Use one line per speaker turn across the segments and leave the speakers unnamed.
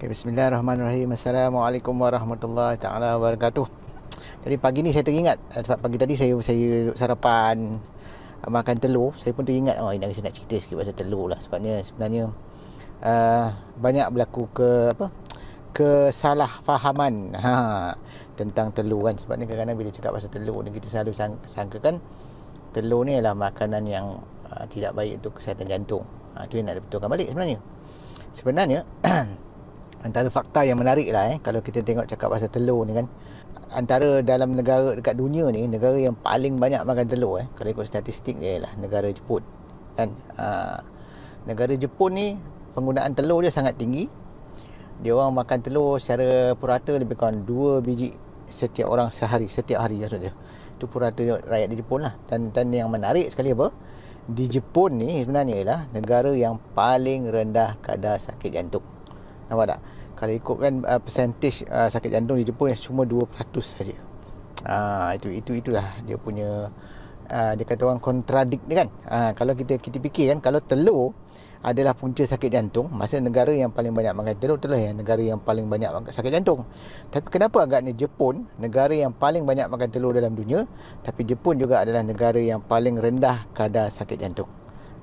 Okay, Bismillahirrahmanirrahim. Assalamualaikum warahmatullahi taala wabarakatuh. Jadi pagi ni saya teringat eh, sebab pagi tadi saya saya duduk sarapan eh, makan telur, saya pun teringat oh ini saya nak cerita sikit pasal telur lah sebabnya sebenarnya uh, banyak berlaku ke apa? kesalahfahaman ha, tentang telur kan sebabnya kadang-kadang bila cakap pasal telur ni kita selalu sangka, kan telur ni adalah makanan yang uh, tidak baik untuk kesihatan jantung. Ha, yang nak betulkan balik sebenarnya. Sebenarnya antara fakta yang menarik lah eh kalau kita tengok cakap pasal telur ni kan antara dalam negara dekat dunia ni negara yang paling banyak makan telur eh kalau ikut statistik dia lah negara Jepun kan aa, ha. negara Jepun ni penggunaan telur dia sangat tinggi dia orang makan telur secara purata lebih kurang 2 biji setiap orang sehari setiap hari maksud dia purata rakyat di Jepun lah dan, dan yang menarik sekali apa di Jepun ni sebenarnya ialah negara yang paling rendah kadar sakit jantung Nampak tak? Kalau ikutkan uh, percentage uh, sakit jantung di Jepun yang cuma 2% saja. Uh, itu itu itulah dia punya uh, dia kata orang kontradik dia kan. Uh, kalau kita kita fikir kan kalau telur adalah punca sakit jantung, masa negara yang paling banyak makan telur telur lah yang negara yang paling banyak makan sakit jantung. Tapi kenapa agaknya Jepun negara yang paling banyak makan telur dalam dunia tapi Jepun juga adalah negara yang paling rendah kadar sakit jantung.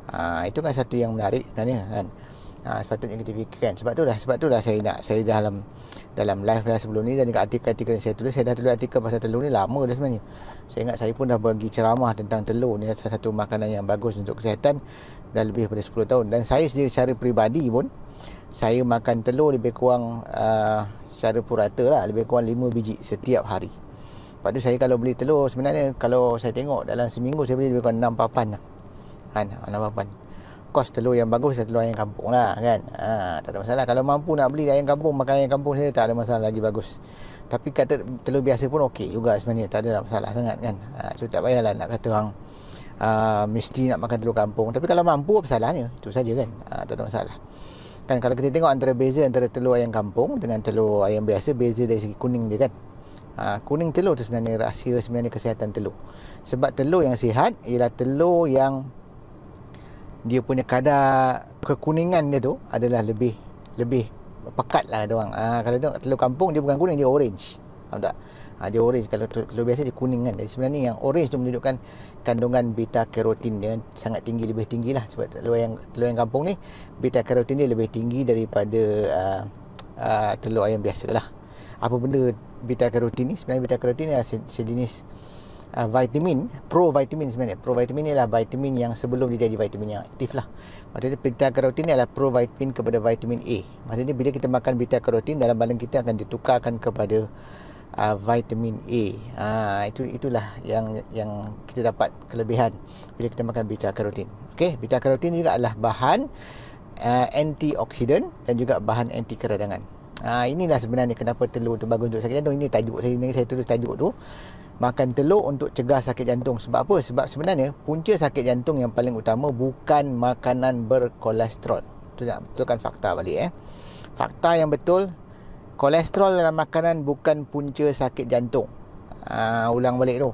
Uh, itu kan satu yang menarik sebenarnya kan? ha, sepatutnya kita fikirkan sebab itulah sebab tu itulah lah saya nak saya dalam dalam live dah sebelum ni dan juga artikel-artikel yang saya tulis saya dah tulis artikel pasal telur ni lama dah sebenarnya saya ingat saya pun dah bagi ceramah tentang telur ni salah satu makanan yang bagus untuk kesihatan dah lebih daripada 10 tahun dan saya sendiri secara peribadi pun saya makan telur lebih kurang uh, secara purata lah lebih kurang 5 biji setiap hari pada saya kalau beli telur sebenarnya kalau saya tengok dalam seminggu saya beli lebih kurang 6 papan lah kan 6 papan course telur yang bagus telur ayam kampung lah kan ha, tak ada masalah kalau mampu nak beli ayam kampung makan ayam kampung saja tak ada masalah lagi bagus tapi kata telur biasa pun okey juga sebenarnya tak ada masalah sangat kan ha, so tak payahlah nak kata orang uh, mesti nak makan telur kampung tapi kalau mampu apa salahnya itu saja kan ha, tak ada masalah kan kalau kita tengok antara beza antara telur ayam kampung dengan telur ayam biasa beza dari segi kuning dia kan Ha, kuning telur tu sebenarnya rahsia sebenarnya kesihatan telur. Sebab telur yang sihat ialah telur yang dia punya kadar kekuningan dia tu adalah lebih lebih pekat lah dia orang. Ha, kalau tengok telur kampung dia bukan kuning dia orange. Faham tak? Ha, dia orange kalau telur biasa dia kuning kan. Jadi sebenarnya yang orange tu menunjukkan kandungan beta karotin dia sangat tinggi lebih tinggi lah sebab telur yang telur yang kampung ni beta karotin dia lebih tinggi daripada uh, uh, telur ayam biasa lah. Apa benda beta karotin ni? Sebenarnya beta karotin ni adalah sejenis se- se- uh, vitamin pro vitamin sebenarnya pro vitamin ni adalah vitamin yang sebelum dia jadi vitamin yang aktif lah maksudnya beta karotin ni adalah pro vitamin kepada vitamin A maksudnya bila kita makan beta karotin dalam badan kita akan ditukarkan kepada uh, vitamin A ha, itu itulah yang yang kita dapat kelebihan bila kita makan beta karotin okey beta karotin juga adalah bahan uh, antioksidan dan juga bahan anti keradangan Ha, inilah sebenarnya kenapa telur tu bagus untuk sakit jantung Ini tajuk saya, ini saya tulis tajuk tu makan telur untuk cegah sakit jantung. Sebab apa? Sebab sebenarnya punca sakit jantung yang paling utama bukan makanan berkolesterol. Itu nak betulkan fakta balik eh. Fakta yang betul, kolesterol dalam makanan bukan punca sakit jantung. Uh, ulang balik tu.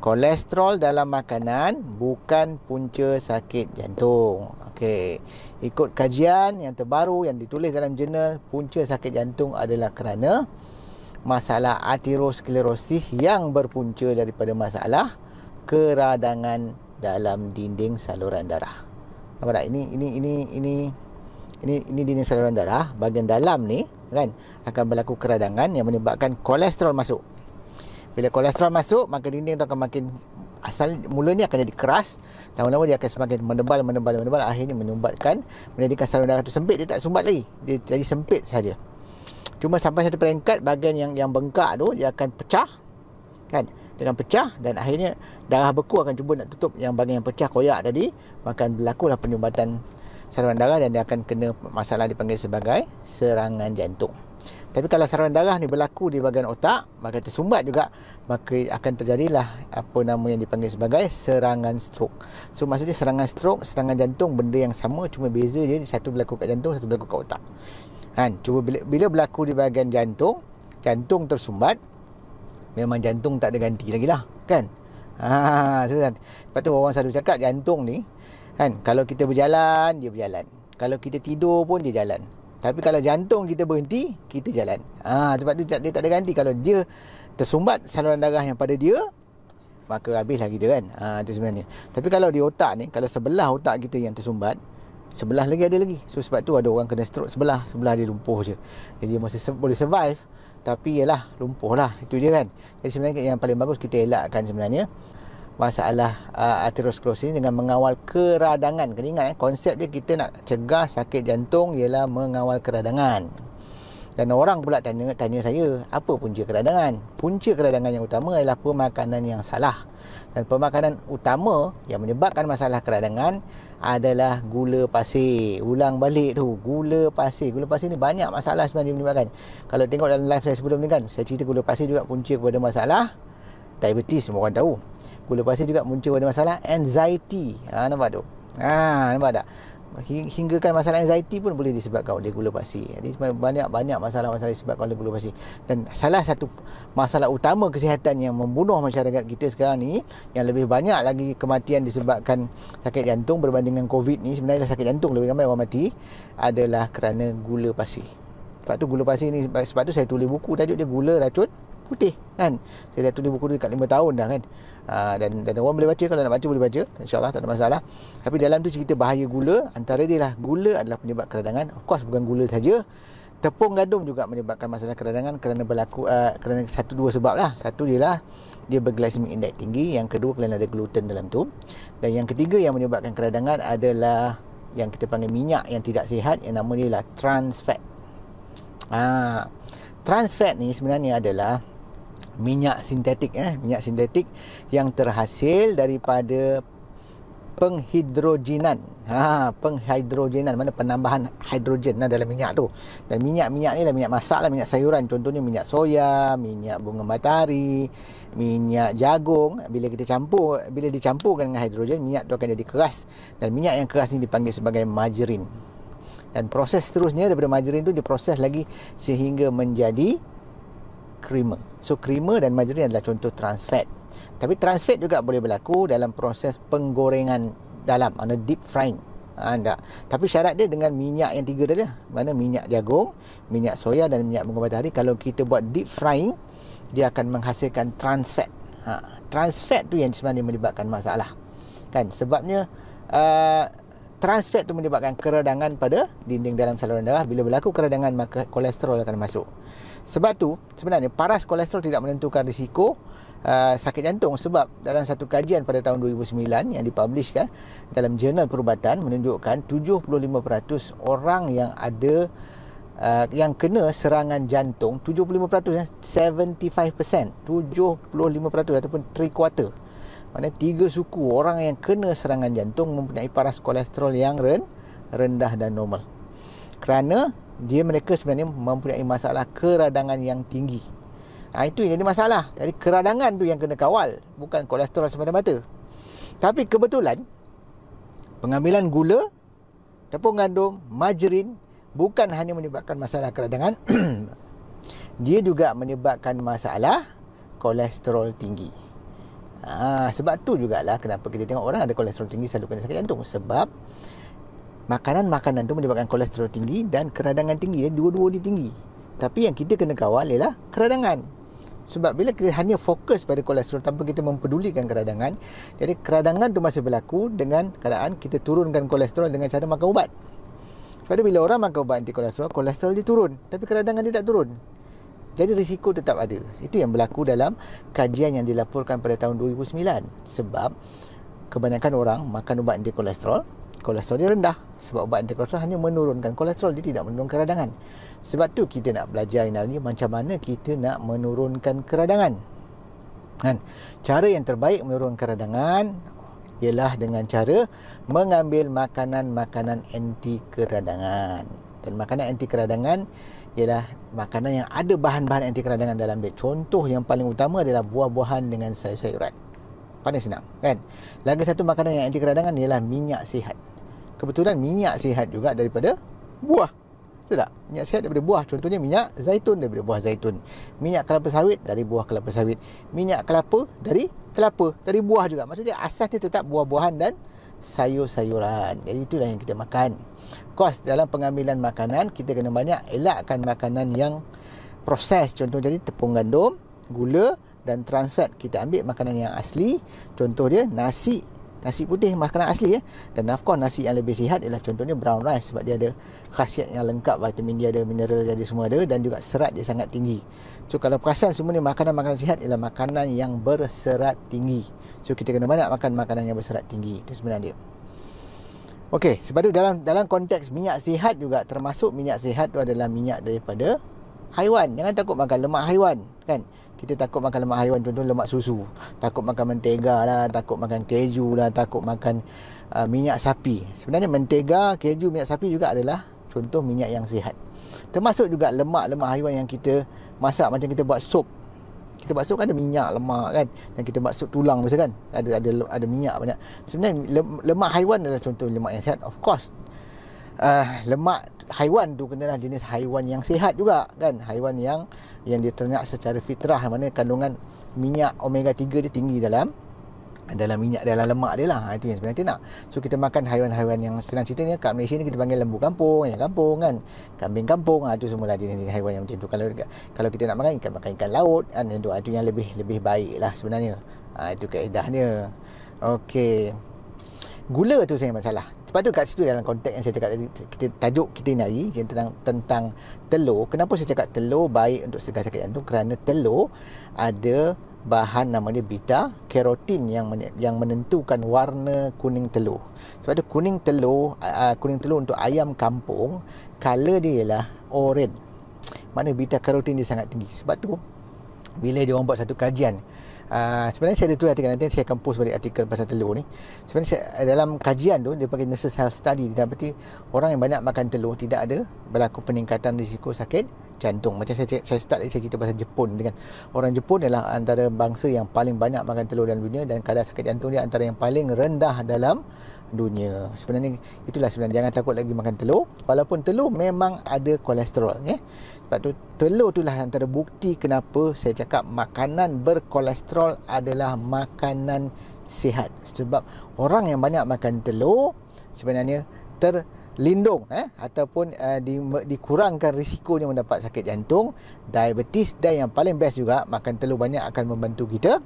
Kolesterol dalam makanan bukan punca sakit jantung. Okey. Ikut kajian yang terbaru yang ditulis dalam jurnal, punca sakit jantung adalah kerana masalah aterosklerosis yang berpunca daripada masalah keradangan dalam dinding saluran darah. Nampak tak? Ini ini ini ini ini ini dinding saluran darah bahagian dalam ni kan akan berlaku keradangan yang menyebabkan kolesterol masuk. Bila kolesterol masuk maka dinding tu akan makin asal mula ni akan jadi keras lama-lama dia akan semakin menebal menebal menebal akhirnya menyumbatkan menjadikan saluran darah tu sempit dia tak sumbat lagi dia jadi sempit saja. Cuma sampai satu peringkat bahagian yang yang bengkak tu dia akan pecah. Kan? Dia akan pecah dan akhirnya darah beku akan cuba nak tutup yang bahagian yang pecah koyak tadi. Maka berlakulah penyumbatan saluran darah dan dia akan kena masalah dipanggil sebagai serangan jantung. Tapi kalau saluran darah ni berlaku di bahagian otak, maka tersumbat juga, maka akan terjadilah apa nama yang dipanggil sebagai serangan stroke. So maksudnya serangan stroke, serangan jantung benda yang sama cuma beza je satu berlaku kat jantung, satu berlaku kat otak kan cuba bila, bila berlaku di bahagian jantung jantung tersumbat memang jantung tak ada ganti lagi lah kan ha, kan? sebab tu orang selalu cakap jantung ni kan kalau kita berjalan dia berjalan kalau kita tidur pun dia jalan tapi kalau jantung kita berhenti kita jalan ha, sebab tu dia tak ada ganti kalau dia tersumbat saluran darah yang pada dia maka habislah kita kan ha, itu sebenarnya tapi kalau di otak ni kalau sebelah otak kita yang tersumbat sebelah lagi ada lagi so sebab tu ada orang kena stroke sebelah sebelah dia lumpuh je jadi masih boleh survive tapi ialah lumpuh lah itu je kan jadi sebenarnya yang paling bagus kita elakkan sebenarnya masalah uh, aterosklerosis dengan mengawal keradangan kena ingat eh, konsep dia kita nak cegah sakit jantung ialah mengawal keradangan dan orang pula tanya, tanya saya apa punca keradangan punca keradangan yang utama ialah pemakanan yang salah dan pemakanan utama yang menyebabkan masalah keradangan adalah gula pasir. Ulang balik tu, gula pasir. Gula pasir ni banyak masalah sebenarnya menyebabkan. Kalau tengok dalam live saya sebelum ni kan, saya cerita gula pasir juga punca kepada masalah diabetes semua orang tahu. Gula pasir juga punca kepada masalah anxiety. Ha nampak tu. Ha nampak tak? hinggakan masalah anxiety pun boleh disebabkan oleh gula pasir. Jadi banyak-banyak masalah-masalah disebabkan oleh gula pasir. Dan salah satu masalah utama kesihatan yang membunuh masyarakat kita sekarang ni yang lebih banyak lagi kematian disebabkan sakit jantung berbanding dengan COVID ni sebenarnya sakit jantung lebih ramai orang mati adalah kerana gula pasir. Sebab tu gula pasir ni sebab tu saya tulis buku tajuk dia gula racun putih kan saya dah tulis buku ni dekat 5 tahun dah kan uh, dan dan orang boleh baca kalau nak baca boleh baca insyaallah tak ada masalah tapi dalam tu cerita bahaya gula antara dia lah gula adalah penyebab keradangan of course bukan gula saja tepung gandum juga menyebabkan masalah keradangan kerana berlaku uh, kerana satu dua sebab lah satu dia lah dia berglycemic index tinggi yang kedua kerana ada gluten dalam tu dan yang ketiga yang menyebabkan keradangan adalah yang kita panggil minyak yang tidak sihat yang nama dia lah trans fat ah, trans fat ni sebenarnya adalah minyak sintetik eh minyak sintetik yang terhasil daripada penghidrogenan ha penghidrogenan mana penambahan hidrogen nah, dalam minyak tu dan minyak-minyak ni lah minyak masak lah minyak sayuran contohnya minyak soya minyak bunga matahari minyak jagung bila kita campur bila dicampurkan dengan hidrogen minyak tu akan jadi keras dan minyak yang keras ni dipanggil sebagai margarin dan proses seterusnya daripada margarin tu diproses lagi sehingga menjadi krima. So krima dan margarin adalah contoh trans fat. Tapi trans fat juga boleh berlaku dalam proses penggorengan dalam atau deep frying. Anda. Ha, Tapi syarat dia dengan minyak yang tiga tadi lah. Mana minyak jagung, minyak soya dan minyak bunga matahari Kalau kita buat deep frying Dia akan menghasilkan trans fat ha. Trans fat tu yang sebenarnya melibatkan masalah kan? Sebabnya uh, trans fat tu melibatkan keradangan pada dinding dalam saluran darah Bila berlaku keradangan maka kolesterol akan masuk sebab tu sebenarnya paras kolesterol tidak menentukan risiko uh, sakit jantung sebab dalam satu kajian pada tahun 2009 yang dipublishkan dalam jurnal perubatan menunjukkan 75% orang yang ada uh, yang kena serangan jantung 75% 75% 75% ataupun 3 quarter maknanya tiga suku orang yang kena serangan jantung mempunyai paras kolesterol yang rendah dan normal kerana dia mereka sebenarnya mempunyai masalah keradangan yang tinggi. Ha, itu yang jadi masalah. Jadi keradangan tu yang kena kawal, bukan kolesterol semata-mata. Tapi kebetulan pengambilan gula, tepung gandum, majerin bukan hanya menyebabkan masalah keradangan, dia juga menyebabkan masalah kolesterol tinggi. Ha, sebab tu jugalah kenapa kita tengok orang ada kolesterol tinggi selalu kena sakit jantung sebab makanan-makanan tu menyebabkan kolesterol tinggi dan keradangan tinggi. Dua-dua ni tinggi. Tapi yang kita kena kawal ialah keradangan. Sebab bila kita hanya fokus pada kolesterol tanpa kita mempedulikan keradangan, jadi keradangan tu masih berlaku dengan keadaan kita turunkan kolesterol dengan cara makan ubat. Sebab bila orang makan ubat anti kolesterol, kolesterol dia turun. Tapi keradangan dia tak turun. Jadi risiko tetap ada. Itu yang berlaku dalam kajian yang dilaporkan pada tahun 2009. Sebab kebanyakan orang makan ubat anti kolesterol, kolesterol dia rendah sebab ubat anti kolesterol hanya menurunkan kolesterol dia tidak menurunkan keradangan. sebab tu kita nak belajar hari ini macam mana kita nak menurunkan keradangan kan cara yang terbaik menurunkan keradangan ialah dengan cara mengambil makanan-makanan anti keradangan dan makanan anti keradangan ialah makanan yang ada bahan-bahan anti keradangan dalam dia contoh yang paling utama adalah buah-buahan dengan sayur-sayuran paling senang kan lagi satu makanan yang anti keradangan ialah minyak sihat kebetulan minyak sihat juga daripada buah. Betul tak? Minyak sihat daripada buah. Contohnya minyak zaitun daripada buah zaitun. Minyak kelapa sawit dari buah kelapa sawit. Minyak kelapa dari kelapa. Dari buah juga. Maksudnya asasnya tetap buah-buahan dan sayur-sayuran. Jadi itulah yang kita makan. Kos dalam pengambilan makanan, kita kena banyak elakkan makanan yang proses. Contohnya jadi tepung gandum, gula dan trans fat. Kita ambil makanan yang asli. Contohnya nasi nasi putih makanan asli ya. Dan of course nasi yang lebih sihat ialah contohnya brown rice sebab dia ada khasiat yang lengkap vitamin dia ada mineral dia jadi semua ada dan juga serat dia sangat tinggi. So kalau perasan semua ni makanan-makanan sihat ialah makanan yang berserat tinggi. So kita kena banyak makan makanan yang berserat tinggi. Itu sebenarnya dia. Okey, sebab tu dalam dalam konteks minyak sihat juga termasuk minyak sihat tu adalah minyak daripada haiwan. Jangan takut makan lemak haiwan, kan? Kita takut makan lemak haiwan contoh lemak susu. Takut makan mentega lah, takut makan keju lah, takut makan uh, minyak sapi. Sebenarnya mentega, keju, minyak sapi juga adalah contoh minyak yang sihat. Termasuk juga lemak-lemak haiwan yang kita masak macam kita buat sup. Kita buat sup kan ada minyak, lemak kan. Dan kita buat sup tulang biasa kan. Ada ada ada minyak banyak. Sebenarnya lemak haiwan adalah contoh lemak yang sihat. Of course, uh, lemak haiwan tu kenalah jenis haiwan yang sihat juga kan haiwan yang yang diternak secara fitrah mana kandungan minyak omega 3 dia tinggi dalam dalam minyak dalam lemak dia lah ha, itu yang sebenarnya kita nak so kita makan haiwan-haiwan yang senang cerita ni kat Malaysia ni kita panggil lembu kampung ayam kampung kan kambing kampung ha, itu semua jenis haiwan yang macam tu kalau kalau kita nak makan ikan makan ikan laut kan itu, ha, itu yang lebih lebih baik lah sebenarnya ha, itu keedahnya Okey. Gula tu saya masalah. Sebab tu kat situ dalam konteks yang saya cakap tadi kita, Tajuk kita ni hari yang tentang, tentang telur Kenapa saya cakap telur baik untuk segar sakit jantung Kerana telur ada bahan namanya beta karotin yang yang menentukan warna kuning telur. Sebab tu kuning telur uh, kuning telur untuk ayam kampung color dia ialah orange. Mana beta karotin dia sangat tinggi. Sebab tu bila dia orang buat satu kajian Ah, sebenarnya saya ada tu artikel nanti saya akan post balik artikel pasal telur ni. Sebenarnya saya, eh, dalam kajian tu dia panggil nurses health study dan berarti orang yang banyak makan telur tidak ada berlaku peningkatan risiko sakit jantung. Macam saya saya start saya cerita pasal Jepun dengan orang Jepun adalah antara bangsa yang paling banyak makan telur dalam dunia dan kadar sakit jantung dia antara yang paling rendah dalam dunia. Sebenarnya itulah sebenarnya jangan takut lagi makan telur walaupun telur memang ada kolesterol ya. Eh? Sebab tu telur itulah antara bukti kenapa saya cakap makanan berkolesterol adalah makanan sihat. Sebab orang yang banyak makan telur sebenarnya ter lindung eh ataupun uh, di, dikurangkan risikonya mendapat sakit jantung, diabetes dan yang paling best juga makan telur banyak akan membantu kita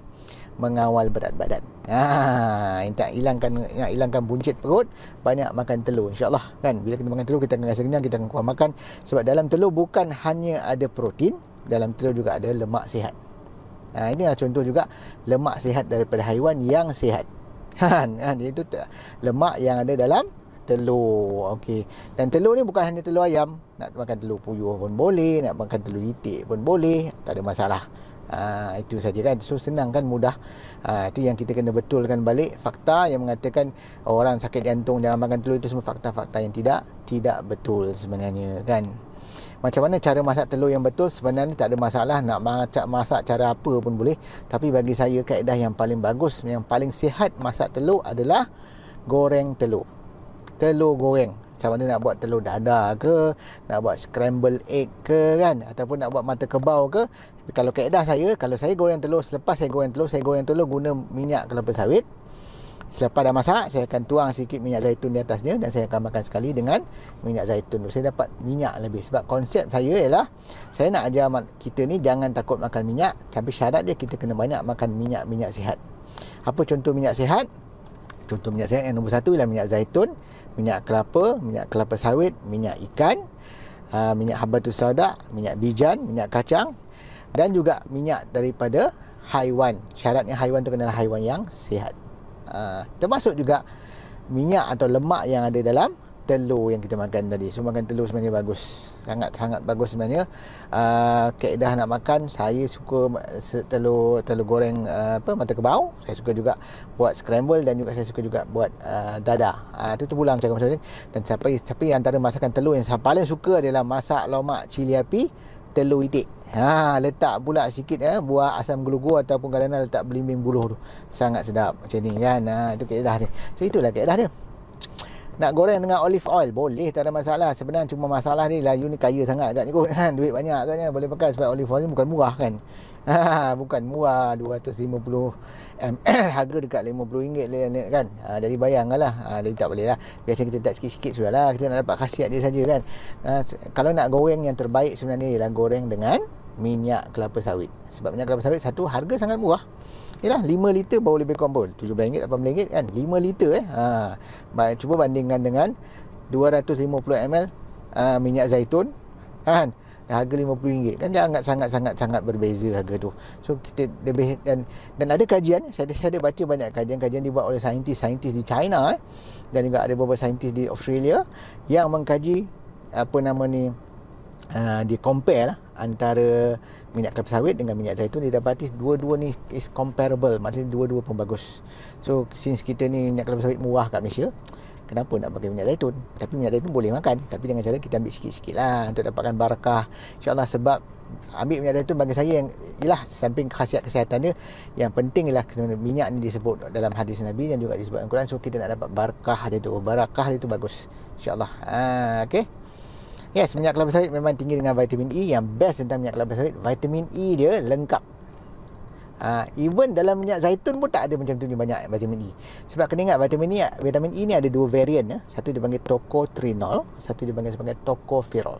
mengawal berat badan. Ha, nak hilangkan nak hilangkan buncit perut, banyak makan telur insya-Allah kan. Bila kita makan telur kita akan rasa kenyang, kita akan kuat makan sebab dalam telur bukan hanya ada protein, dalam telur juga ada lemak sihat. Ha, ini adalah contoh juga lemak sihat daripada haiwan yang sihat. Kan, ha, itu lemak yang ada dalam telur. Okey. Dan telur ni bukan hanya telur ayam. Nak makan telur puyuh pun boleh, nak makan telur itik pun boleh, tak ada masalah. Ha, itu saja kan. So senang kan mudah. Ha, itu yang kita kena betulkan balik fakta yang mengatakan orang sakit jantung dalam makan telur itu semua fakta-fakta yang tidak tidak betul sebenarnya kan. Macam mana cara masak telur yang betul sebenarnya tak ada masalah nak masak masak cara apa pun boleh. Tapi bagi saya kaedah yang paling bagus yang paling sihat masak telur adalah goreng telur. Telur goreng macam mana nak buat telur dadar ke nak buat scramble egg ke kan ataupun nak buat mata kebau ke kalau keedah saya kalau saya goreng telur selepas saya goreng telur saya goreng telur guna minyak kelapa sawit Selepas dah masak, saya akan tuang sikit minyak zaitun di atasnya dan saya akan makan sekali dengan minyak zaitun. Saya dapat minyak lebih sebab konsep saya ialah saya nak ajar kita ni jangan takut makan minyak tapi syarat dia kita kena banyak makan minyak-minyak sihat. Apa contoh minyak sihat? Contoh minyak sihat yang nombor satu ialah minyak zaitun minyak kelapa, minyak kelapa sawit, minyak ikan, ha, minyak haba tu sauda, minyak bijan, minyak kacang dan juga minyak daripada haiwan. Syaratnya haiwan tu kena haiwan yang sihat. Ha, termasuk juga minyak atau lemak yang ada dalam telur yang kita makan tadi. So makan telur sebenarnya bagus sangat-sangat bagus sebenarnya uh, keedah nak makan saya suka telur telur goreng uh, apa mata kebau saya suka juga buat scramble dan juga saya suka juga buat uh, dada uh, itu pulang cakap macam ni dan tapi tapi antara masakan telur yang saya paling suka adalah masak lomak cili api telur itik Ha, letak pula sikit eh, buah asam gelugu ataupun kadang-kadang letak belimbing buluh tu. Sangat sedap macam ni kan. Ha, itu keedah dia. So itulah keedah dia. Nak goreng dengan olive oil Boleh tak ada masalah Sebenarnya cuma masalah ni lah You ni kaya sangat agaknya kot kan? Duit banyak agaknya Boleh pakai sebab olive oil ni bukan murah kan Bukan murah 250 ml Harga dekat RM50 kan ha, Jadi bayangkan lah ha, Jadi tak boleh lah Biasanya kita tak sikit-sikit Sudah lah Kita nak dapat khasiat dia saja kan ha, Kalau nak goreng yang terbaik sebenarnya Ialah goreng dengan minyak kelapa sawit Sebab minyak kelapa sawit Satu harga sangat murah Yalah 5 liter baru lebih kumpul RM7, RM8 kan 5 liter eh ha. cuba bandingkan dengan 250 ml uh, minyak zaitun kan harga RM50 kan dia sangat-sangat sangat berbeza harga tu so kita lebih dan dan ada kajian saya ada, saya ada baca banyak kajian kajian dibuat oleh saintis-saintis di China eh, dan juga ada beberapa saintis di Australia yang mengkaji apa nama ni uh, dia compare lah antara minyak kelapa sawit dengan minyak zaitun dia dapati dua-dua ni is comparable maksudnya dua-dua pun bagus so since kita ni minyak kelapa sawit murah kat Malaysia kenapa nak pakai minyak zaitun tapi minyak zaitun boleh makan tapi dengan cara kita ambil sikit-sikit lah untuk dapatkan barakah insyaAllah sebab ambil minyak zaitun bagi saya yang ialah samping khasiat kesihatan dia yang penting ialah minyak ni disebut dalam hadis Nabi yang juga disebut dalam Quran so kita nak dapat barakah dia tu barakah dia tu bagus insyaAllah ha, ah, okay Yes, minyak kelapa sawit memang tinggi dengan vitamin E Yang best tentang minyak kelapa sawit Vitamin E dia lengkap Uh, even dalam minyak zaitun pun tak ada macam tu banyak vitamin E. Sebab kena ingat vitamin E, vitamin E ni ada dua varian ya. Eh. Satu dia panggil tocotrienol, satu dia panggil sebagai tocopherol.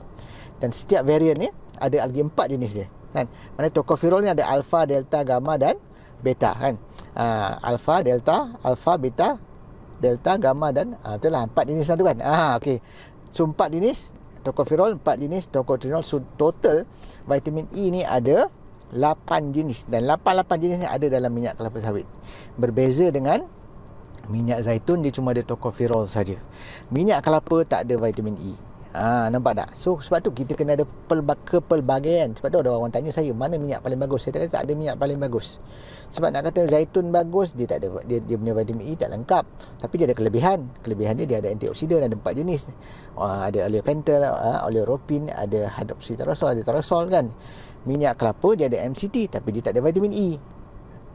Dan setiap varian ni ada algi empat jenis dia. Kan? Mana tocopherol ni ada alpha, delta, gamma dan beta kan. Uh, alpha, delta, alpha, beta, delta, gamma dan uh, itulah empat jenis tu kan. Ah uh, okey. So empat jenis tocopherol empat jenis tocotrienol so total vitamin E ni ada lapan jenis dan lapan lapan jenis ni ada dalam minyak kelapa sawit berbeza dengan minyak zaitun dia cuma ada tocopherol saja minyak kelapa tak ada vitamin E Ha, nampak tak? So sebab tu kita kena ada pelbag- kepelbagaian. Sebab tu ada orang tanya saya mana minyak paling bagus. Saya kata tak ada minyak paling bagus. Sebab nak kata zaitun bagus, dia tak ada dia, dia punya vitamin E tak lengkap. Tapi dia ada kelebihan. Kelebihannya dia ada antioksidan ada empat jenis. Ha, ada oleokentel, ha, ah, oleoropin, ada hydroxytyrosol, ada tarosol kan. Minyak kelapa dia ada MCT tapi dia tak ada vitamin E.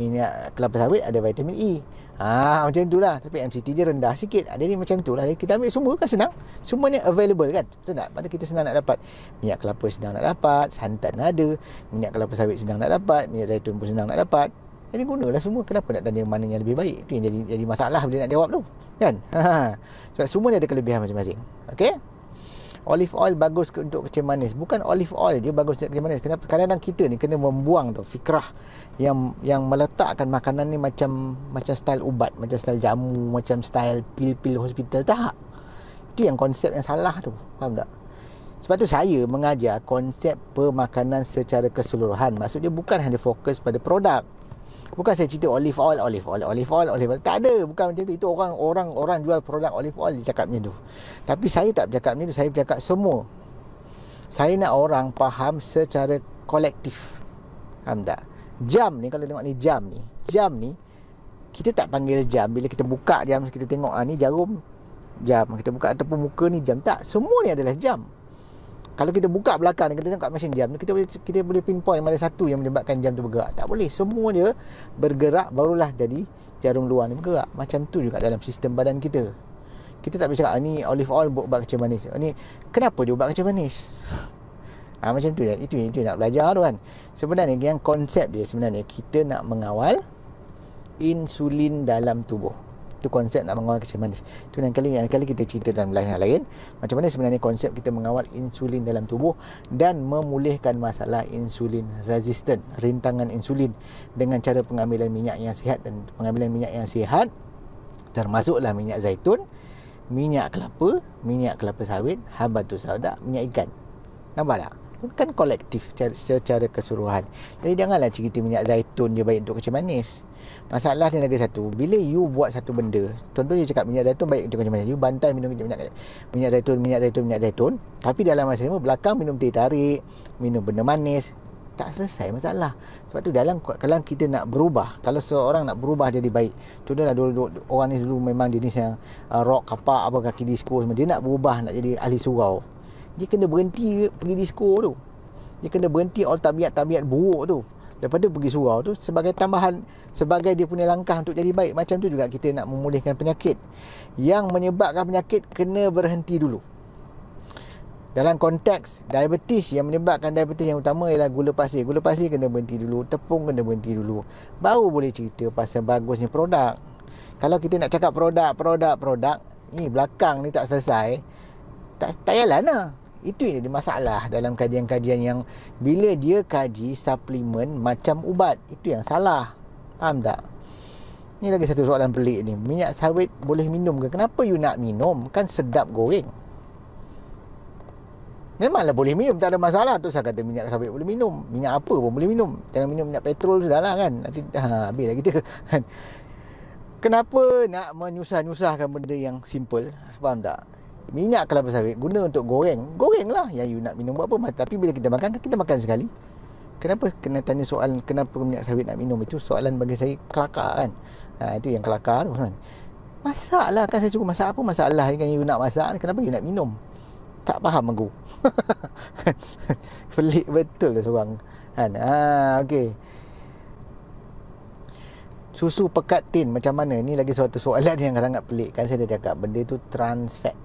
Minyak kelapa sawit ada vitamin E. Ah macam tu lah, tapi MCT dia rendah sikit. Ha, jadi macam tu itulah kita ambil semua kan senang. Semuanya available kan. Betul tak? Pada kita senang nak dapat minyak kelapa senang nak dapat, santan ada, minyak kelapa sawit senang nak dapat, minyak zaitun pun senang nak dapat. Jadi gunalah semua. Kenapa nak tanya mana yang lebih baik? Itu yang jadi jadi masalah bila nak jawab tu. Kan? Ha, ha. Sebab semuanya ada kelebihan macam macam. Okay olive oil bagus untuk kecil manis bukan olive oil je bagus untuk kecil manis kenapa kadang-kadang kita ni kena membuang tu fikrah yang yang meletakkan makanan ni macam macam style ubat macam style jamu macam style pil-pil hospital tak itu yang konsep yang salah tu faham tak sebab tu saya mengajar konsep pemakanan secara keseluruhan maksudnya bukan hanya fokus pada produk Bukan saya cerita olive oil, olive oil, olive oil, olive oil. Tak ada. Bukan macam tu. Itu orang orang orang jual produk olive oil dia cakap macam tu. Tapi saya tak bercakap macam tu. Saya bercakap semua. Saya nak orang faham secara kolektif. Faham tak? Jam ni, kalau tengok ni jam ni. Jam ni, kita tak panggil jam. Bila kita buka jam, kita tengok ah, ni jarum jam. Kita buka ataupun muka ni jam. Tak. Semua ni adalah Jam kalau kita buka belakang kita tengok mesin jam kita boleh kita boleh pinpoint mana satu yang menyebabkan jam tu bergerak tak boleh semua dia bergerak barulah jadi jarum luar ni bergerak macam tu juga dalam sistem badan kita kita tak boleh cakap ah, ni olive oil buat ubat kecil manis ni kenapa dia buat kecil manis ha, macam tu itu itu nak belajar tu kan sebenarnya yang konsep dia sebenarnya kita nak mengawal insulin dalam tubuh itu konsep nak mengawal kecil manis. Itu lain kali, lain kali kita cerita dalam live yang lain. Macam mana sebenarnya konsep kita mengawal insulin dalam tubuh dan memulihkan masalah insulin resistant, rintangan insulin dengan cara pengambilan minyak yang sihat dan pengambilan minyak yang sihat termasuklah minyak zaitun, minyak kelapa, minyak kelapa sawit, habatus sauda, minyak ikan. Nampak tak? kan kolektif secara, keseluruhan. Jadi janganlah cerita minyak zaitun je baik untuk kecil manis. Masalah ni lagi satu Bila you buat satu benda Contoh you cakap minyak zaitun Baik macam-macam You bantai minum minyak Minyak zaitun Minyak zaitun Minyak zaitun Tapi dalam masa ni, Belakang minum teh tarik Minum benda manis tak selesai masalah sebab tu dalam kalau kita nak berubah kalau seorang nak berubah jadi baik contohlah dulu, dulu, orang ni dulu memang jenis yang uh, rock kapak apa kaki disco semua dia nak berubah nak jadi ahli surau dia kena berhenti pergi disco tu dia kena berhenti all tabiat-tabiat buruk tu daripada pergi surau tu sebagai tambahan sebagai dia punya langkah untuk jadi baik macam tu juga kita nak memulihkan penyakit yang menyebabkan penyakit kena berhenti dulu dalam konteks diabetes yang menyebabkan diabetes yang utama ialah gula pasir gula pasir kena berhenti dulu tepung kena berhenti dulu baru boleh cerita pasal bagusnya produk kalau kita nak cakap produk produk produk ni belakang ni tak selesai tak tak yalah nah itu yang jadi masalah dalam kajian-kajian yang bila dia kaji suplemen macam ubat, itu yang salah. Faham tak? Ni lagi satu soalan pelik ni. Minyak sawit boleh minum ke? Kenapa you nak minum? Kan sedap goreng. Memanglah boleh minum, tak ada masalah. Tu saya kata minyak sawit boleh minum. Minyak apa pun boleh minum. Jangan minum minyak petrol sudahlah kan. Nanti ha, habis lah kita. Kenapa nak menyusah-nyusahkan benda yang simple? Faham tak? Minyak kelapa sawit guna untuk goreng. Goreng lah yang you nak minum buat apa. Tapi bila kita makan, kita makan sekali. Kenapa kena tanya soalan kenapa minyak sawit nak minum? Itu soalan bagi saya kelakar kan. Ha, itu yang kelakar tu kan. Masaklah kan saya cuba masak apa masalah yang you nak masak kenapa you nak minum? Tak faham aku. Pelik betul lah seorang. Kan? Ha, okay. Susu pekat tin macam mana? Ini lagi suatu soalan yang sangat pelik. Kan saya dah cakap benda tu trans fat.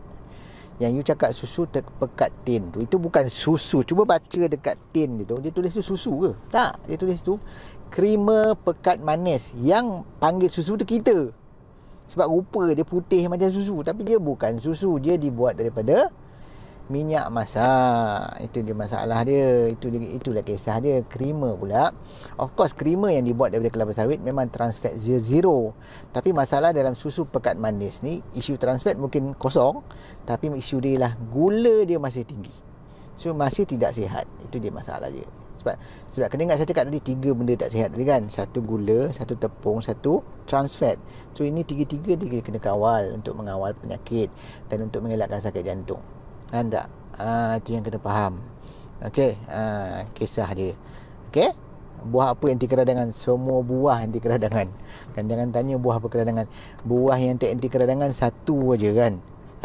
Yang you cakap susu terpekat tin tu Itu bukan susu Cuba baca dekat tin dia tu Dia tulis tu susu ke? Tak Dia tulis tu krima pekat manis Yang panggil susu tu kita Sebab rupa dia putih macam susu Tapi dia bukan susu Dia dibuat daripada minyak masak itu dia masalah dia itu dia itulah kisah dia creamer pula of course creamer yang dibuat daripada kelapa sawit memang trans fat zero tapi masalah dalam susu pekat manis ni isu trans fat mungkin kosong tapi isu dia lah gula dia masih tinggi so masih tidak sihat itu dia masalah dia sebab sebab kena ingat saya cakap tadi tiga benda tak sihat tadi kan satu gula satu tepung satu trans fat so ini tiga-tiga dia kena kawal untuk mengawal penyakit dan untuk mengelakkan sakit jantung kan tak uh, ah, itu yang kena faham Okey, uh, kisah dia Okey, buah apa yang anti dengan semua buah anti keradangan kan jangan tanya buah apa keradangan buah yang tak anti dengan satu aja kan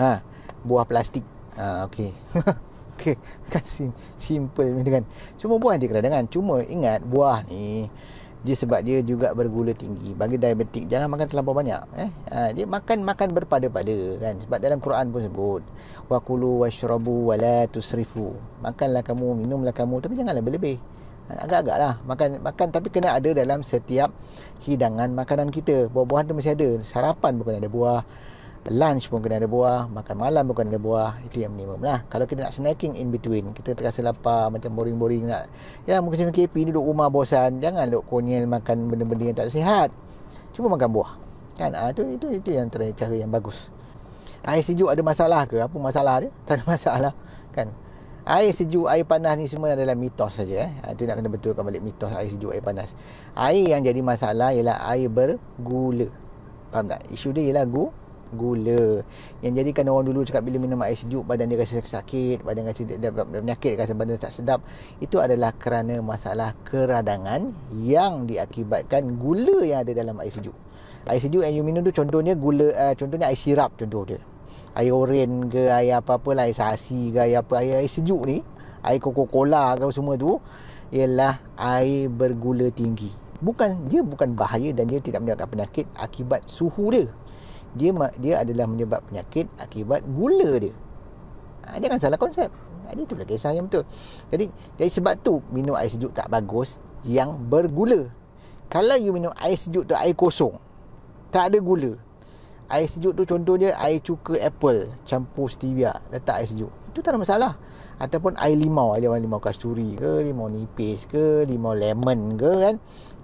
ha buah plastik ha okey okey Kasih, simple ni kan cuma buah anti dengan. cuma ingat buah ni jadi sebab dia juga bergula tinggi bagi diabetik jangan makan terlalu banyak eh ha, dia makan makan berpada-pada kan sebab dalam Quran pun sebut waqulu washrabu wala tusrifu makanlah kamu minumlah kamu tapi janganlah berlebih ha, agak-agak lah makan makan tapi kena ada dalam setiap hidangan makanan kita buah-buahan tu mesti ada sarapan bukan ada buah lunch pun kena ada buah makan malam pun kena ada buah itu yang minimum lah kalau kita nak snacking in between kita terasa lapar macam boring-boring nak lah. ya mungkin macam KP ni duduk rumah bosan jangan duduk konyel makan benda-benda yang tak sihat cuba makan buah kan ha, itu, itu itu yang terakhir cara yang bagus air sejuk ada masalah ke apa masalah dia tak ada masalah kan Air sejuk, air panas ni semua adalah mitos saja. Eh. Ah, itu nak kena betulkan balik mitos air sejuk, air panas. Air yang jadi masalah ialah air bergula. Faham tak? Isu dia ialah gula gula yang jadikan orang dulu cakap bila minum air sejuk badan dia rasa sakit badan rasa dia, dia, dia menyakit rasa badan tak sedap itu adalah kerana masalah keradangan yang diakibatkan gula yang ada dalam air sejuk air sejuk yang you minum tu contohnya gula uh, contohnya air sirap contoh dia air oren ke air apa-apa lah air sasi ke air apa air, air sejuk ni air coca-cola ke semua tu ialah air bergula tinggi bukan dia bukan bahaya dan dia tidak menyebabkan penyakit akibat suhu dia dia dia adalah menyebab penyakit akibat gula dia. Ha, kan salah konsep. Jadi ha, itulah kisah yang betul. Jadi dari sebab tu minum air sejuk tak bagus yang bergula. Kalau you minum air sejuk tu air kosong. Tak ada gula. Air sejuk tu contohnya air cuka apple campur stevia letak air sejuk. Itu tak ada masalah. Ataupun air limau, air limau kasturi ke, limau nipis ke, limau lemon ke kan.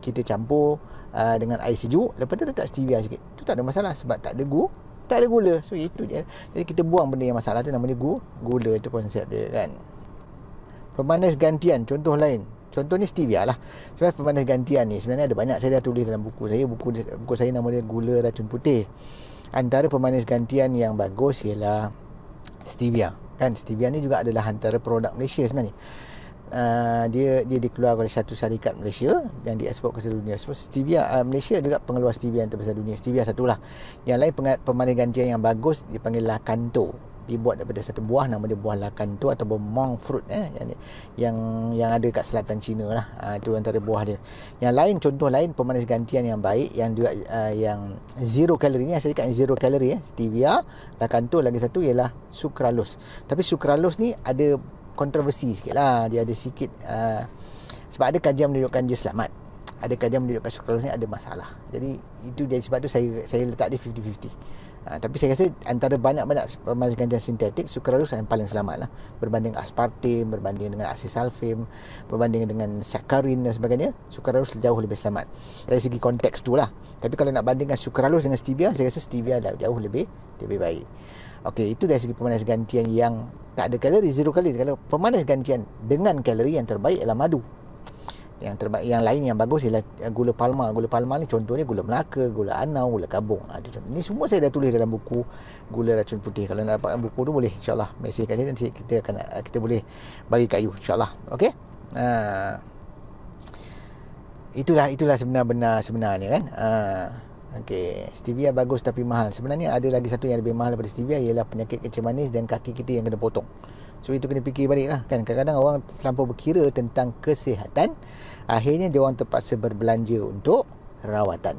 Kita campur uh, dengan air sejuk lepas tu letak stevia sikit tu tak ada masalah sebab tak ada gula, tak ada gula so itu je. jadi kita buang benda yang masalah tu namanya gu gula itu konsep dia kan pemanis gantian contoh lain Contoh ni stevia lah sebab pemanis gantian ni sebenarnya ada banyak saya dah tulis dalam buku saya buku buku saya nama dia gula racun putih antara pemanis gantian yang bagus ialah stevia kan stevia ni juga adalah antara produk Malaysia sebenarnya uh, dia dia dikeluarkan oleh satu syarikat Malaysia yang diekspor ke seluruh dunia. Sebab stevia uh, Malaysia juga pengeluar stevia yang terbesar dunia. Stevia satulah. Yang lain pemanis ganja yang bagus dipanggil Lakanto. Dibuat daripada satu buah nama dia buah Lakanto atau monk fruit eh yang yang, yang ada kat selatan China lah. Uh, itu antara buah dia. Yang lain contoh lain pemanis gantian yang baik yang juga uh, yang zero calorie ni yang syarikat zero calorie eh stevia Lakanto lagi satu ialah sukralos. Tapi sukralos ni ada kontroversi sikit lah dia ada sikit uh, sebab ada kajian menunjukkan dia selamat ada kajian menunjukkan sukarela ni ada masalah jadi itu dari sebab tu saya saya letak dia 50-50 Ha, uh, tapi saya rasa antara banyak-banyak pemanis ganja sintetik sukralos yang paling selamat lah berbanding aspartame berbanding dengan asisalfim berbanding dengan sakarin dan sebagainya sukralos jauh lebih selamat dari segi konteks tu lah tapi kalau nak bandingkan sukralos dengan stevia saya rasa stevia jauh lebih lebih baik Okey, itu dari segi pemanas gantian yang tak ada kalori, zero kalori. Kalau pemanas gantian dengan kalori yang terbaik adalah madu. Yang terbaik yang lain yang bagus ialah eh, gula palma. Gula palma ni contohnya gula melaka, gula anau, gula kabung. Ha, ah, itu ini semua saya dah tulis dalam buku gula racun putih. Kalau nak dapatkan buku tu boleh insyaallah allah mesej kat saya nanti kita akan eh, kita boleh bagi kat you insya Okey. Ha, itulah itulah sebenar-benar sebenarnya kan. Ha, Okey, stevia bagus tapi mahal. Sebenarnya ada lagi satu yang lebih mahal daripada stevia ialah penyakit kecil manis dan kaki kita yang kena potong. So itu kena fikir balik lah kan Kadang-kadang orang terlampau berkira tentang kesihatan Akhirnya dia orang terpaksa berbelanja untuk rawatan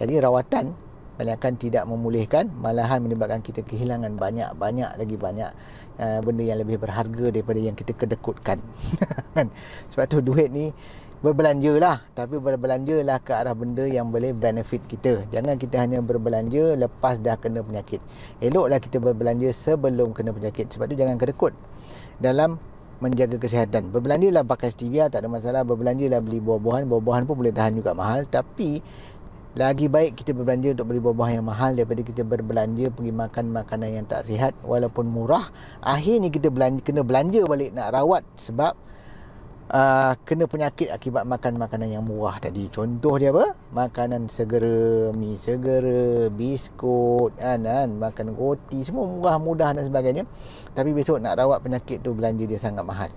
Jadi rawatan Melainkan tidak memulihkan Malahan menyebabkan kita kehilangan banyak-banyak lagi banyak uh, Benda yang lebih berharga daripada yang kita kedekutkan kan? Sebab tu duit ni berbelanja lah tapi berbelanja lah ke arah benda yang boleh benefit kita jangan kita hanya berbelanja lepas dah kena penyakit eloklah kita berbelanja sebelum kena penyakit sebab tu jangan kerekut dalam menjaga kesihatan berbelanja lah pakai stevia tak ada masalah berbelanja lah beli buah-buahan buah-buahan pun boleh tahan juga mahal tapi lagi baik kita berbelanja untuk beli buah-buahan yang mahal daripada kita berbelanja pergi makan makanan yang tak sihat walaupun murah akhirnya kita belanja, kena belanja balik nak rawat sebab uh, kena penyakit akibat makan makanan yang murah tadi. Contoh dia apa? Makanan segera, mi segera, biskut, anan, kan? makan roti, semua murah mudah dan sebagainya. Tapi besok nak rawat penyakit tu belanja dia sangat mahal.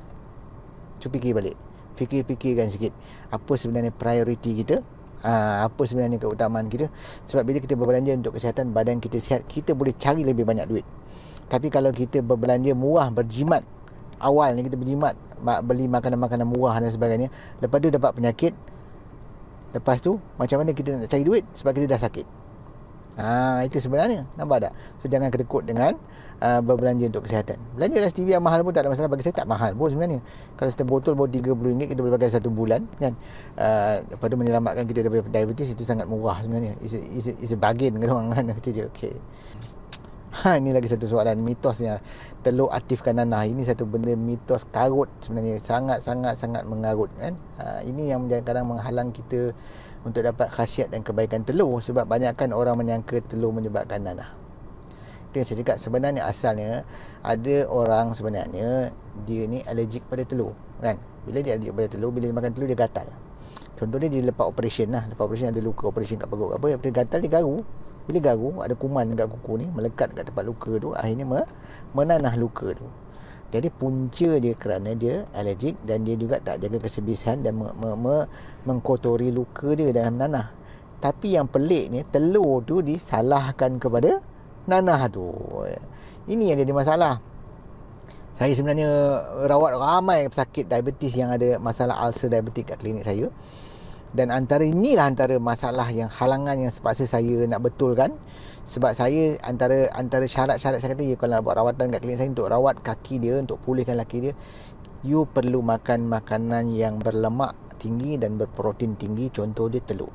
Cuba fikir balik. Fikir-fikirkan sikit apa sebenarnya prioriti kita? Uh, apa sebenarnya keutamaan kita sebab bila kita berbelanja untuk kesihatan badan kita sihat kita boleh cari lebih banyak duit tapi kalau kita berbelanja murah berjimat awal ni kita berjimat beli makanan-makanan murah dan sebagainya lepas tu dapat penyakit lepas tu macam mana kita nak cari duit sebab kita dah sakit ha, itu sebenarnya nampak tak so jangan kedekut dengan uh, berbelanja untuk kesihatan belanja lah TV yang mahal pun tak ada masalah bagi saya tak mahal pun sebenarnya kalau setiap botol baru RM30 kita boleh pakai satu bulan kan uh, lepas tu menyelamatkan kita daripada diabetes itu sangat murah sebenarnya it's a, it's a, it's a bargain kalau orang kata dia okay ha, ini lagi satu soalan mitosnya telur atif kananah ini satu benda mitos karut sebenarnya sangat sangat sangat mengarut kan ha, ini yang kadang-kadang menghalang kita untuk dapat khasiat dan kebaikan telur sebab banyakkan orang menyangka telur menyebabkan nanah itu yang saya cakap sebenarnya asalnya ada orang sebenarnya dia ni alergik pada telur kan bila dia alergik pada telur bila dia makan telur dia gatal contohnya dia lepas operation lah lepas operation ada luka operation kat perut apa dia gatal dia garu bila garu ada kuman dekat kuku ni melekat dekat tempat luka tu akhirnya me, menanah luka tu jadi punca dia kerana dia alergik dan dia juga tak jaga kesebihan dan me, me, me, mengkotori luka dia dalam nanah tapi yang pelik ni telur tu disalahkan kepada nanah tu ini yang jadi masalah saya sebenarnya rawat ramai pesakit diabetes yang ada masalah ulcer diabetik kat klinik saya dan antara inilah antara masalah yang halangan yang sepaksa saya nak betulkan sebab saya antara antara syarat-syarat saya kata ya kalau nak buat rawatan kat klinik saya untuk rawat kaki dia untuk pulihkan laki dia you perlu makan makanan yang berlemak tinggi dan berprotein tinggi contoh dia telur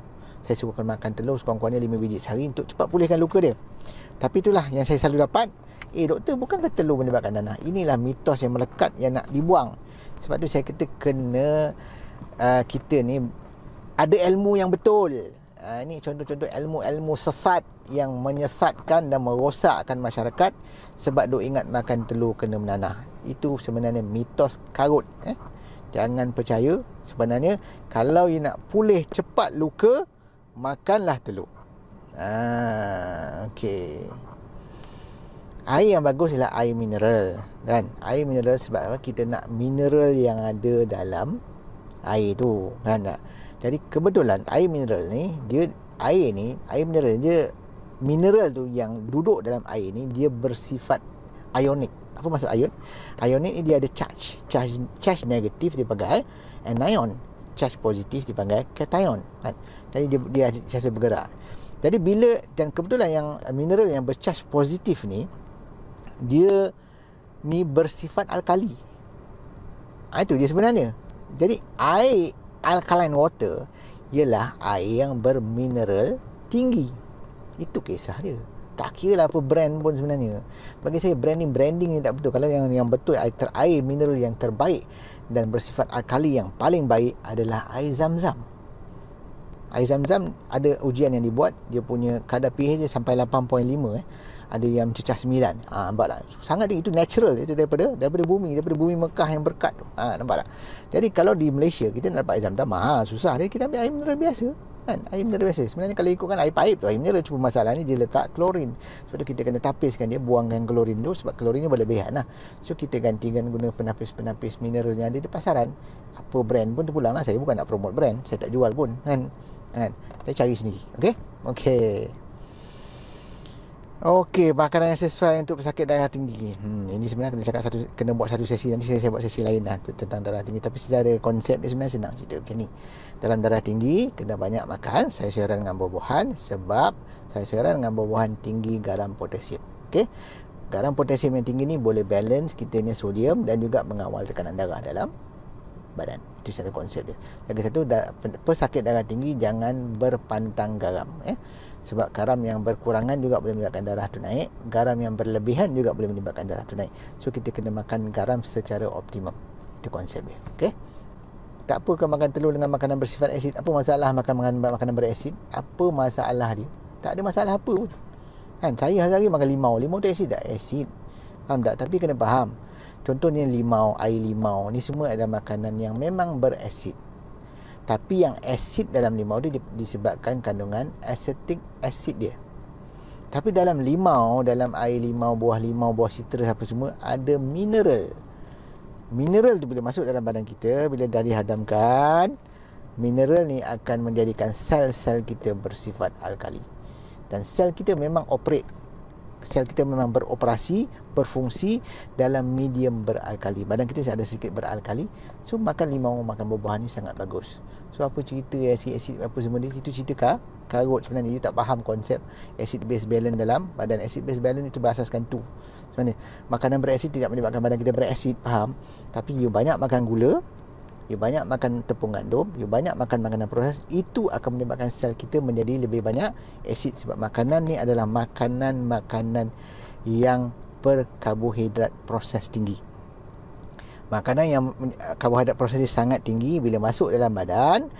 saya suka makan telur sekurang-kurangnya 5 biji sehari untuk cepat pulihkan luka dia tapi itulah yang saya selalu dapat eh doktor bukan kata telur menyebabkan dana. inilah mitos yang melekat yang nak dibuang sebab tu saya kata kena uh, kita ni ada ilmu yang betul. Uh, ini contoh-contoh ilmu-ilmu sesat yang menyesatkan dan merosakkan masyarakat sebab duk ingat makan telur kena menanah. Itu sebenarnya mitos karut. Eh? Jangan percaya. Sebenarnya, kalau you nak pulih cepat luka, makanlah telur. Ah, ha, okay. Air yang bagus ialah air mineral. Kan? Air mineral sebab kita nak mineral yang ada dalam air tu. Kan jadi kebetulan air mineral ni dia air ni air mineral ni, dia mineral tu yang duduk dalam air ni dia bersifat ionik. Apa maksud ion? Ionik ni dia ada charge. Charge charge negatif dipanggil anion, charge positif dipanggil cation. Kan? Jadi dia dia sentiasa bergerak. Jadi bila dan kebetulan yang mineral yang bercharge positif ni dia ni bersifat alkali. Ha, itu dia sebenarnya. Jadi air alkaline water ialah air yang bermineral tinggi. Itu kisah dia. Tak kira lah apa brand pun sebenarnya. Bagi saya branding branding ni tak betul. Kalau yang yang betul air terair mineral yang terbaik dan bersifat alkali yang paling baik adalah air zam-zam. Air zam-zam ada ujian yang dibuat. Dia punya kadar pH dia sampai 8.5. Eh ada yang cecah sembilan ha, nampak tak sangat tinggi itu natural itu daripada daripada bumi daripada bumi Mekah yang berkat tu ha, nampak tak jadi kalau di Malaysia kita nak dapat air zam-zam ha, ah, susah jadi kita ambil air mineral biasa kan air mineral biasa sebenarnya kalau ikutkan air paip tu air mineral cuma masalah ni dia letak klorin So tu kita kena tapiskan dia buangkan klorin tu sebab klorin ni berlebihan lah so kita gantikan guna penapis-penapis mineral yang ada di pasaran apa brand pun tu lah saya bukan nak promote brand saya tak jual pun kan kan saya cari sendiri okey okey Okey, makanan yang sesuai untuk pesakit darah tinggi. Hmm, ini sebenarnya kena cakap satu kena buat satu sesi nanti saya, saya buat sesi lain lah tentang darah tinggi tapi secara konsep dia sebenarnya senang cerita macam ni. Dalam darah tinggi kena banyak makan, saya saran dengan buah-buahan sebab saya saran dengan buah-buahan tinggi garam potasium. Okey. Garam potasium yang tinggi ni boleh balance kita punya sodium dan juga mengawal tekanan darah dalam badan. Itu secara konsep dia. Lagi satu, pesakit darah tinggi jangan berpantang garam. Eh. Sebab garam yang berkurangan juga boleh menyebabkan darah tu naik. Garam yang berlebihan juga boleh menyebabkan darah tu naik. So kita kena makan garam secara optimum. Itu konsep dia. Okay? Tak apa kau makan telur dengan makanan bersifat asid. Apa masalah makan makanan berasid? Apa masalah dia? Tak ada masalah apa pun. Kan, saya hari-hari makan limau. Limau tu asid tak? Asid. Faham tak? Tapi kena faham. Contohnya limau, air limau. Ni semua adalah makanan yang memang berasid tapi yang asid dalam limau dia disebabkan kandungan asetik asid dia tapi dalam limau dalam air limau buah limau buah citrus apa semua ada mineral mineral tu boleh masuk dalam badan kita bila dah dihadamkan mineral ni akan menjadikan sel-sel kita bersifat alkali dan sel kita memang operate sel kita memang beroperasi, berfungsi dalam medium beralkali. Badan kita ada sedikit beralkali. So makan limau, makan buah-buahan ni sangat bagus. So apa cerita asid-asid apa semua ni? Itu cerita kah? karut sebenarnya you tak faham konsep acid base balance dalam badan acid base balance itu berasaskan tu sebenarnya makanan berasid tidak menyebabkan badan kita berasid faham tapi you banyak makan gula you banyak makan tepung gandum, you banyak makan makanan proses, itu akan menyebabkan sel kita menjadi lebih banyak asid sebab makanan ni adalah makanan-makanan yang berkarbohidrat proses tinggi. Makanan yang karbohidrat proses dia sangat tinggi bila masuk dalam badan,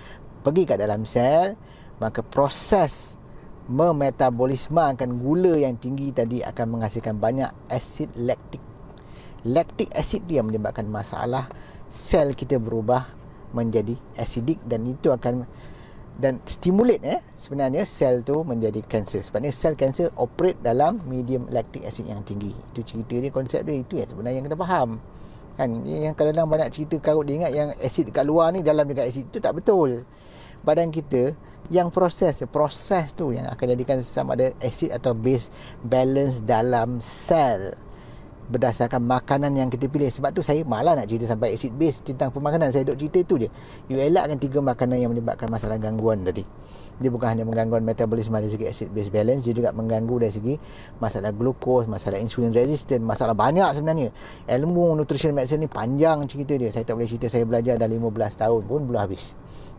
pergi kat dalam sel, maka proses memetabolisma akan gula yang tinggi tadi akan menghasilkan banyak asid laktik Lactic acid dia menyebabkan masalah sel kita berubah menjadi asidik dan itu akan dan stimulate eh sebenarnya sel tu menjadi cancer sebabnya sel kanser operate dalam medium lactic acid yang tinggi itu cerita dia konsep dia itu yang sebenarnya yang kita faham kan ini yang kalau dalam banyak cerita karut dia ingat yang asid dekat luar ni dalam dekat asid itu tak betul badan kita yang proses proses tu yang akan jadikan sama ada asid atau base balance dalam sel berdasarkan makanan yang kita pilih sebab tu saya malah nak cerita sampai acid base tentang pemakanan saya dok cerita tu je you elakkan tiga makanan yang menyebabkan masalah gangguan tadi dia bukan hanya mengganggu metabolisme dari segi acid base balance dia juga mengganggu dari segi masalah glukos masalah insulin resistant masalah banyak sebenarnya ilmu nutrition medicine ni panjang cerita dia saya tak boleh cerita saya belajar dah 15 tahun pun belum habis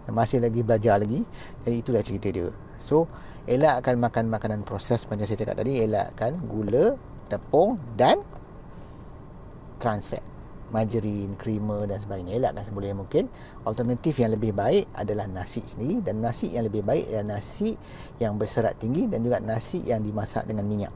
masih lagi belajar lagi jadi itulah cerita dia so elakkan makan makanan proses macam saya cakap tadi elakkan gula tepung dan trans fat margarin, creamer dan sebagainya elakkan semula yang mungkin alternatif yang lebih baik adalah nasi sendiri dan nasi yang lebih baik adalah nasi yang berserat tinggi dan juga nasi yang dimasak dengan minyak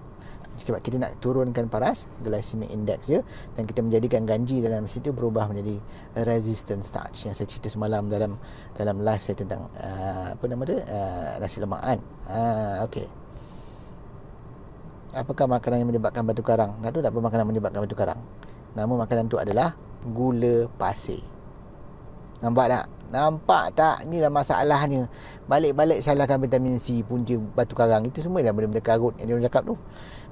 sebab kita nak turunkan paras glycemic index je dan kita menjadikan ganji dalam situ berubah menjadi resistant starch yang saya cerita semalam dalam dalam live saya tentang uh, apa nama dia uh, nasi lemak kan uh, ah, okay. apakah makanan yang menyebabkan batu karang nak tahu tak apa makanan menyebabkan batu karang Nama makanan tu adalah gula pasir. Nampak tak? Nampak tak? Inilah masalahnya. Balik-balik salahkan vitamin C, punca batu karang. Itu semua ialah benda-benda karut yang diorang cakap tu.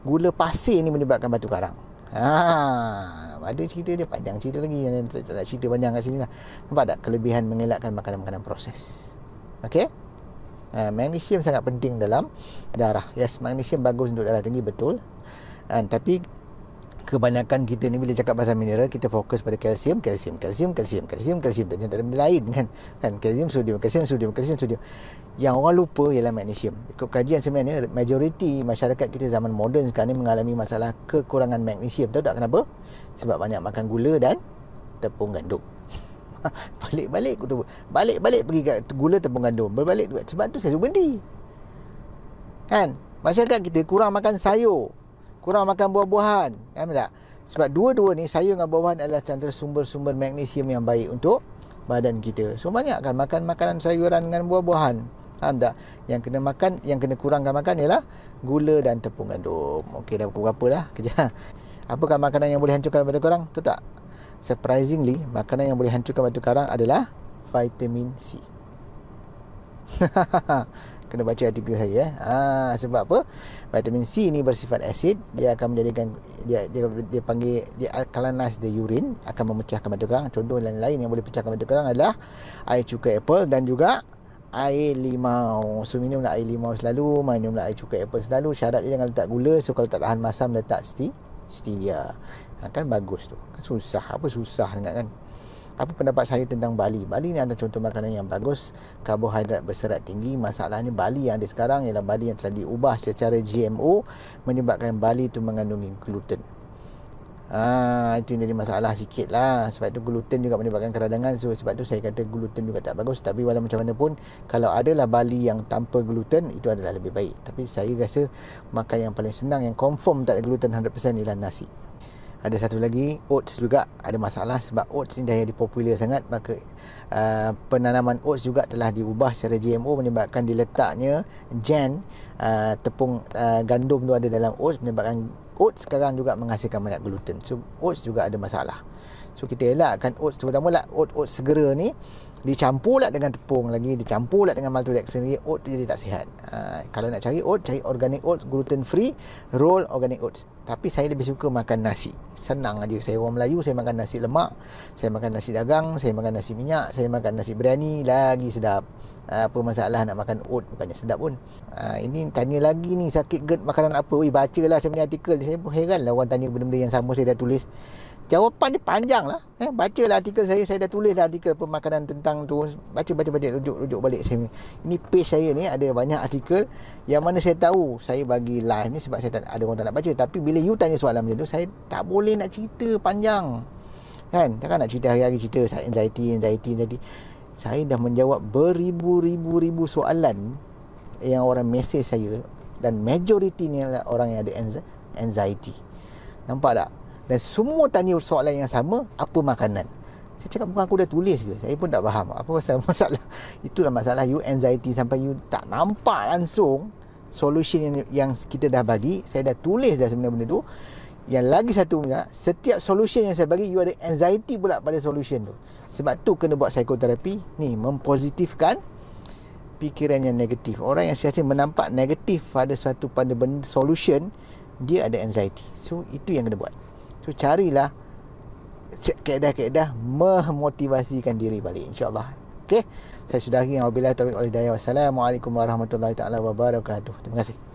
Gula pasir ni menyebabkan batu karang. Ha, ada cerita dia panjang cerita lagi yang tak, tak, tak, cerita panjang kat sini lah. Nampak tak kelebihan mengelakkan makanan-makanan proses. Okey? Uh, magnesium sangat penting dalam darah. Yes, magnesium bagus untuk darah tinggi betul. Uh, tapi kebanyakan kita ni bila cakap pasal mineral kita fokus pada kalsium kalsium kalsium kalsium kalsium kalsium tak ada benda lain kan kan kalsium sodium kalsium sodium kalsium sodium yang orang lupa ialah magnesium ikut kajian sebenarnya majoriti masyarakat kita zaman moden sekarang ni mengalami masalah kekurangan magnesium tahu tak kenapa sebab banyak makan gula dan tepung gandum balik-balik aku tu balik-balik pergi kat gula tepung gandum berbalik sebab tu saya berhenti kan masyarakat kita kurang makan sayur kurang makan buah-buahan kan tak sebab dua-dua ni sayur dengan buah-buahan adalah antara sumber-sumber magnesium yang baik untuk badan kita so banyakkan makan makanan sayuran dengan buah-buahan faham tak yang kena makan yang kena kurangkan makan ialah gula dan tepung gandum Okey, dah pukul berapa kerja? apakah makanan yang boleh hancurkan batu karang tu tak surprisingly makanan yang boleh hancurkan batu karang adalah vitamin C kena baca artikel saya. eh. Ha, sebab apa? Vitamin C ni bersifat asid, dia akan menjadikan dia dia, dia panggil dia alkalinize the urine, akan memecahkan batu kerang. Contoh lain lain yang boleh pecahkan batu kerang adalah air cuka apple dan juga air limau. So minumlah air limau selalu, minumlah air cuka apple selalu. Syarat dia jangan letak gula. So kalau tak tahan masam letak stevia. Ha, kan bagus tu. Kan susah apa susah sangat kan? apa pendapat saya tentang Bali? Bali ni adalah contoh makanan yang bagus, karbohidrat berserat tinggi. Masalahnya Bali yang ada sekarang ialah Bali yang telah diubah secara GMO menyebabkan Bali itu mengandungi gluten. Ah, itu jadi masalah sikit lah Sebab tu gluten juga menyebabkan keradangan so, Sebab tu saya kata gluten juga tak bagus Tapi walau macam mana pun Kalau adalah Bali yang tanpa gluten Itu adalah lebih baik Tapi saya rasa Makan yang paling senang Yang confirm tak ada gluten 100% Ialah nasi ada satu lagi oats juga ada masalah sebab oats ni dah jadi popular sangat maka uh, penanaman oats juga telah diubah secara GMO menyebabkan diletaknya gen uh, tepung uh, gandum tu ada dalam oats menyebabkan oats sekarang juga menghasilkan banyak gluten so oats juga ada masalah so kita elakkan oats terutama lah oats-oats segera ni dicampur lah dengan tepung lagi dicampur lah dengan maltodextrin lagi oat jadi tak sihat uh, kalau nak cari oat cari organic oats gluten free roll organic oats tapi saya lebih suka makan nasi senang aja saya orang Melayu saya makan nasi lemak saya makan nasi dagang saya makan nasi minyak saya makan nasi berani lagi sedap ah, apa masalah nak makan oat bukannya sedap pun ha, ini tanya lagi ni sakit gerd makanan apa Ui, baca lah saya punya artikel saya pun heran lah orang tanya benda-benda yang sama saya dah tulis Jawapan dia panjang lah. Eh, baca lah artikel saya. Saya dah tulis lah artikel pemakanan tentang tu. Baca, baca, baca. Rujuk, rujuk balik saya ni. Ini page saya ni ada banyak artikel. Yang mana saya tahu saya bagi live ni sebab saya tak, ada orang tak nak baca. Tapi bila you tanya soalan macam tu, saya tak boleh nak cerita panjang. Kan? Takkan nak cerita hari-hari cerita anxiety, anxiety, anxiety. Saya dah menjawab beribu-ribu-ribu soalan yang orang message saya. Dan majoritinya adalah orang yang ada anxiety. Nampak tak? dan semua tanya soalan yang sama apa makanan saya cakap bukan aku dah tulis ke saya pun tak faham apa pasal masalah itulah masalah you anxiety sampai you tak nampak langsung solution yang, yang kita dah bagi saya dah tulis dah sebenarnya benda tu yang lagi satu punya setiap solution yang saya bagi you ada anxiety pula pada solution tu sebab tu kena buat psikoterapi ni mempositifkan pikiran yang negatif orang yang sentiasa menampak negatif pada suatu pada benda solution dia ada anxiety so itu yang kena buat So carilah Kedah-kedah Memotivasikan diri balik InsyaAllah Okay Saya sudah sudahi Wabila Taufiq Wali Daya Wassalamualaikum warahmatullahi taala wabarakatuh Terima kasih